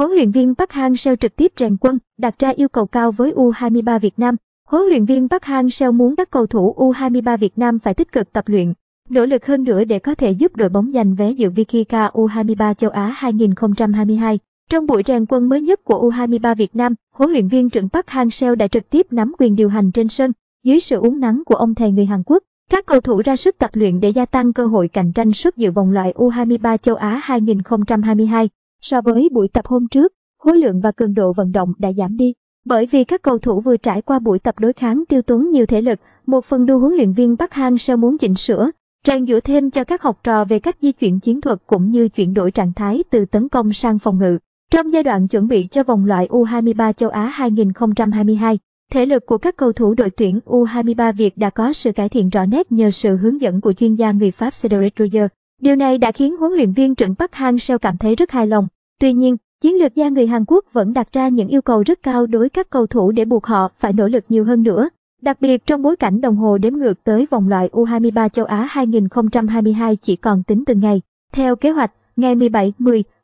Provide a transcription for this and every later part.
Huấn luyện viên Park Hang-seo trực tiếp rèn quân, đặt ra yêu cầu cao với U23 Việt Nam. Huấn luyện viên Park Hang-seo muốn các cầu thủ U23 Việt Nam phải tích cực tập luyện, nỗ lực hơn nữa để có thể giúp đội bóng giành vé dự VKK U23 châu Á 2022. Trong buổi rèn quân mới nhất của U23 Việt Nam, huấn luyện viên trưởng Park Hang-seo đã trực tiếp nắm quyền điều hành trên sân. Dưới sự uốn nắn của ông thầy người Hàn Quốc, các cầu thủ ra sức tập luyện để gia tăng cơ hội cạnh tranh suất dự vòng loại U23 châu Á 2022. So với buổi tập hôm trước, khối lượng và cường độ vận động đã giảm đi. Bởi vì các cầu thủ vừa trải qua buổi tập đối kháng tiêu tốn nhiều thể lực, một phần đu huấn luyện viên Park Hang seo muốn chỉnh sửa, rèn giũa thêm cho các học trò về cách di chuyển chiến thuật cũng như chuyển đổi trạng thái từ tấn công sang phòng ngự. Trong giai đoạn chuẩn bị cho vòng loại U23 châu Á 2022, thể lực của các cầu thủ đội tuyển U23 Việt đã có sự cải thiện rõ nét nhờ sự hướng dẫn của chuyên gia người Pháp Cedric Roger. Điều này đã khiến huấn luyện viên trưởng Park Hang-seo cảm thấy rất hài lòng. Tuy nhiên, chiến lược gia người Hàn Quốc vẫn đặt ra những yêu cầu rất cao đối các cầu thủ để buộc họ phải nỗ lực nhiều hơn nữa. Đặc biệt trong bối cảnh đồng hồ đếm ngược tới vòng loại U23 châu Á 2022 chỉ còn tính từng ngày. Theo kế hoạch, ngày 17-10,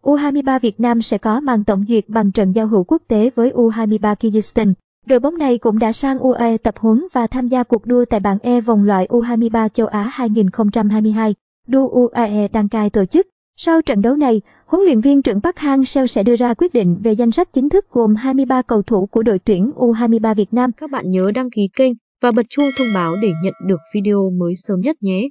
U23 Việt Nam sẽ có màn tổng duyệt bằng trận giao hữu quốc tế với U23 Kyrgyzstan. Đội bóng này cũng đã sang UAE tập huấn và tham gia cuộc đua tại bảng E vòng loại U23 châu Á 2022. Du UAE đăng cai tổ chức. Sau trận đấu này, huấn luyện viên trưởng Park Hang-seo sẽ đưa ra quyết định về danh sách chính thức gồm 23 cầu thủ của đội tuyển U23 Việt Nam. Các bạn nhớ đăng ký kênh và bật chuông thông báo để nhận được video mới sớm nhất nhé.